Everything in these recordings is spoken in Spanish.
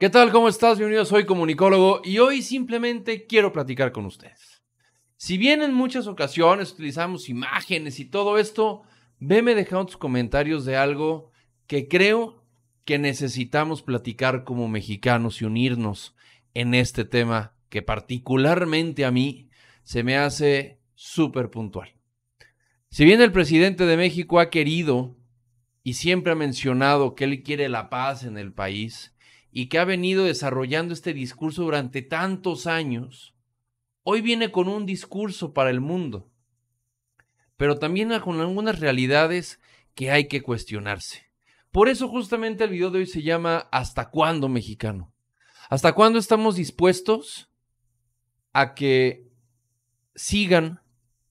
¿Qué tal? ¿Cómo estás? Bienvenidos, soy comunicólogo y hoy simplemente quiero platicar con ustedes. Si bien en muchas ocasiones utilizamos imágenes y todo esto, veme dejando tus comentarios de algo que creo que necesitamos platicar como mexicanos y unirnos en este tema que particularmente a mí se me hace súper puntual. Si bien el presidente de México ha querido y siempre ha mencionado que él quiere la paz en el país, y que ha venido desarrollando este discurso durante tantos años, hoy viene con un discurso para el mundo, pero también con algunas realidades que hay que cuestionarse. Por eso justamente el video de hoy se llama ¿Hasta cuándo, mexicano? ¿Hasta cuándo estamos dispuestos a que sigan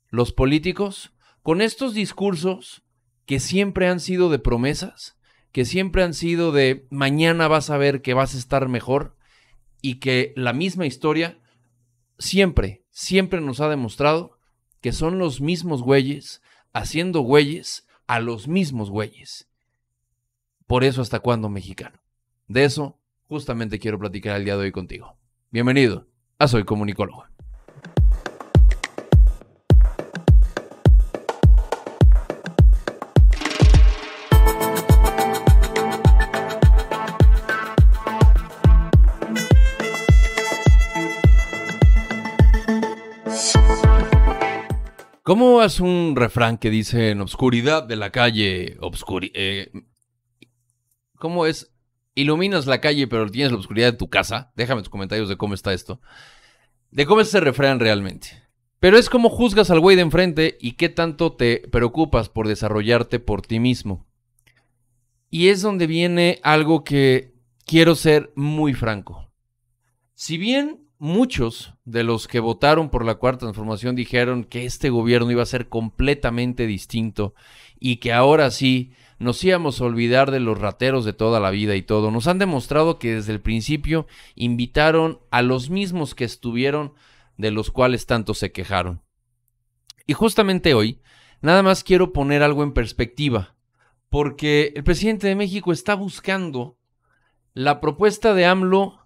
los políticos con estos discursos que siempre han sido de promesas, que siempre han sido de mañana vas a ver que vas a estar mejor y que la misma historia siempre, siempre nos ha demostrado que son los mismos güeyes haciendo güeyes a los mismos güeyes. Por eso hasta cuándo mexicano. De eso justamente quiero platicar el día de hoy contigo. Bienvenido a Soy Comunicólogo. ¿Cómo es un refrán que dice en obscuridad de la calle, obscuri eh, ¿Cómo es? Iluminas la calle, pero tienes la obscuridad de tu casa. Déjame tus comentarios de cómo está esto. De cómo es ese refrán realmente. Pero es como juzgas al güey de enfrente y qué tanto te preocupas por desarrollarte por ti mismo. Y es donde viene algo que quiero ser muy franco. Si bien muchos de los que votaron por la cuarta transformación dijeron que este gobierno iba a ser completamente distinto y que ahora sí nos íbamos a olvidar de los rateros de toda la vida y todo. Nos han demostrado que desde el principio invitaron a los mismos que estuvieron, de los cuales tanto se quejaron. Y justamente hoy, nada más quiero poner algo en perspectiva, porque el presidente de México está buscando la propuesta de AMLO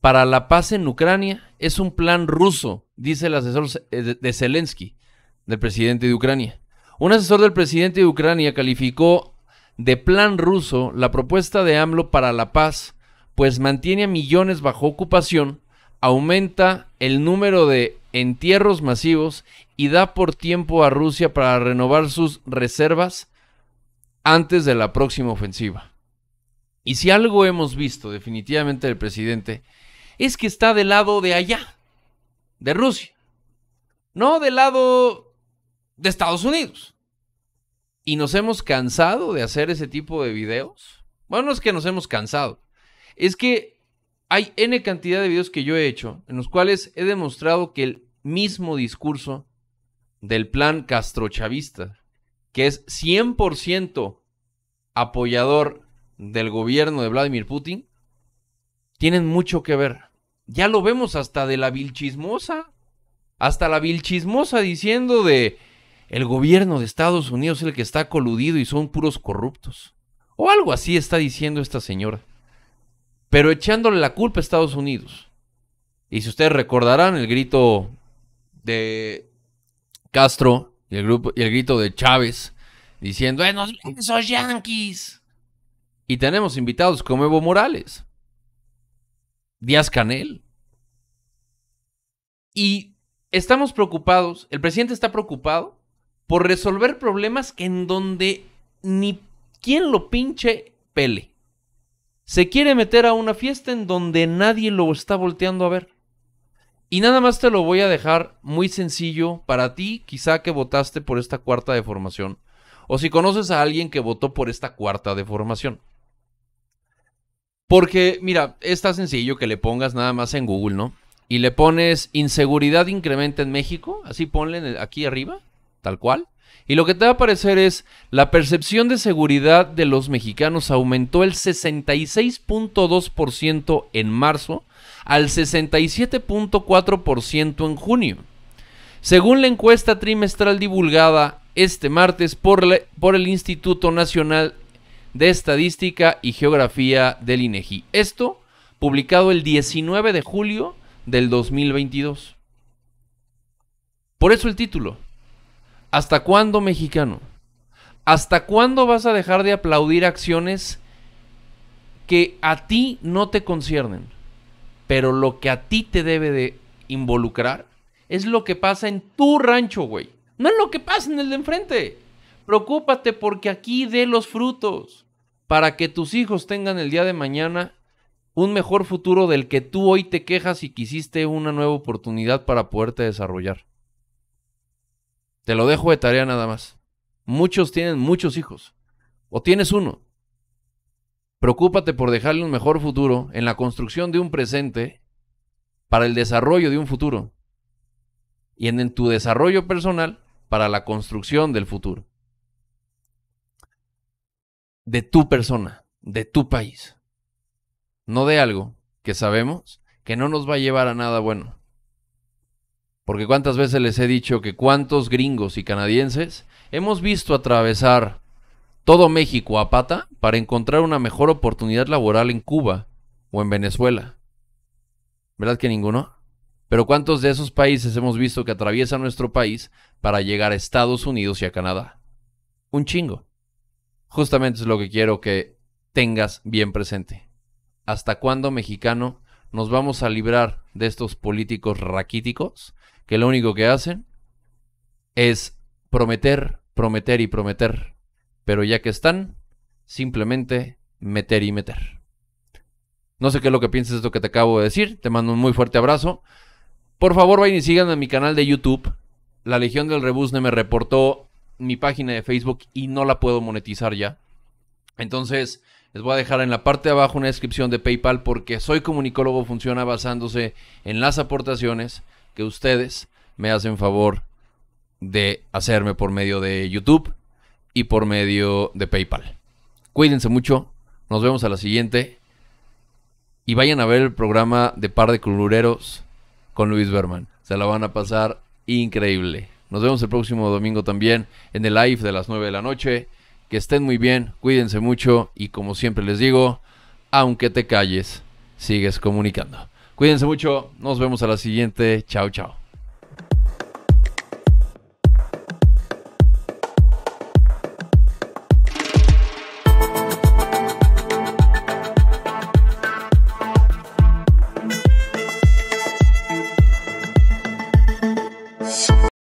para la paz en Ucrania es un plan ruso, dice el asesor eh, de Zelensky, del presidente de Ucrania. Un asesor del presidente de Ucrania calificó de plan ruso la propuesta de AMLO para la paz, pues mantiene a millones bajo ocupación, aumenta el número de entierros masivos y da por tiempo a Rusia para renovar sus reservas antes de la próxima ofensiva. Y si algo hemos visto definitivamente del presidente, es que está del lado de allá, de Rusia, no del lado de Estados Unidos. Y nos hemos cansado de hacer ese tipo de videos. Bueno, no es que nos hemos cansado. Es que hay N cantidad de videos que yo he hecho en los cuales he demostrado que el mismo discurso del plan castrochavista, que es 100% apoyador del gobierno de Vladimir Putin, tienen mucho que ver ya lo vemos hasta de la vil chismosa, Hasta la vil chismosa diciendo de el gobierno de Estados Unidos es el que está coludido y son puros corruptos. O algo así está diciendo esta señora. Pero echándole la culpa a Estados Unidos. Y si ustedes recordarán el grito de Castro y el, grito de Chávez diciendo, ¡Eh, esos yanquis! Y tenemos invitados como Evo Morales. Díaz Canel. Y estamos preocupados, el presidente está preocupado por resolver problemas en donde ni quien lo pinche pele. Se quiere meter a una fiesta en donde nadie lo está volteando a ver. Y nada más te lo voy a dejar muy sencillo para ti, quizá que votaste por esta cuarta deformación, o si conoces a alguien que votó por esta cuarta deformación. Porque, mira, está sencillo que le pongas nada más en Google, ¿no? Y le pones inseguridad incrementa en México, así ponle aquí arriba, tal cual. Y lo que te va a aparecer es la percepción de seguridad de los mexicanos aumentó el 66.2% en marzo al 67.4% en junio. Según la encuesta trimestral divulgada este martes por, por el Instituto Nacional de Estadística y Geografía del INEGI. E Esto publicado el 19 de julio del 2022. Por eso el título. ¿Hasta cuándo, mexicano? ¿Hasta cuándo vas a dejar de aplaudir acciones que a ti no te conciernen? Pero lo que a ti te debe de involucrar es lo que pasa en tu rancho, güey. No es lo que pasa en el de enfrente. Preocúpate porque aquí dé los frutos para que tus hijos tengan el día de mañana un mejor futuro del que tú hoy te quejas y quisiste una nueva oportunidad para poderte desarrollar. Te lo dejo de tarea nada más. Muchos tienen muchos hijos. O tienes uno. Preocúpate por dejarle un mejor futuro en la construcción de un presente para el desarrollo de un futuro. Y en, en tu desarrollo personal para la construcción del futuro de tu persona, de tu país. No de algo que sabemos que no nos va a llevar a nada bueno. Porque cuántas veces les he dicho que cuántos gringos y canadienses hemos visto atravesar todo México a pata para encontrar una mejor oportunidad laboral en Cuba o en Venezuela. ¿Verdad que ninguno? Pero ¿cuántos de esos países hemos visto que atraviesa nuestro país para llegar a Estados Unidos y a Canadá? Un chingo. Justamente es lo que quiero que tengas bien presente. ¿Hasta cuándo, mexicano, nos vamos a librar de estos políticos raquíticos que lo único que hacen es prometer, prometer y prometer? Pero ya que están, simplemente meter y meter. No sé qué es lo que piensas de esto que te acabo de decir. Te mando un muy fuerte abrazo. Por favor, vayan y sigan en mi canal de YouTube. La Legión del Rebusne me reportó mi página de Facebook y no la puedo monetizar ya. Entonces, les voy a dejar en la parte de abajo una descripción de PayPal porque Soy Comunicólogo funciona basándose en las aportaciones que ustedes me hacen favor de hacerme por medio de YouTube y por medio de PayPal. Cuídense mucho, nos vemos a la siguiente y vayan a ver el programa de Par de Culureros con Luis Berman. Se la van a pasar increíble. Nos vemos el próximo domingo también en el live de las 9 de la noche. Que estén muy bien, cuídense mucho y como siempre les digo, aunque te calles, sigues comunicando. Cuídense mucho, nos vemos a la siguiente. Chao, chao.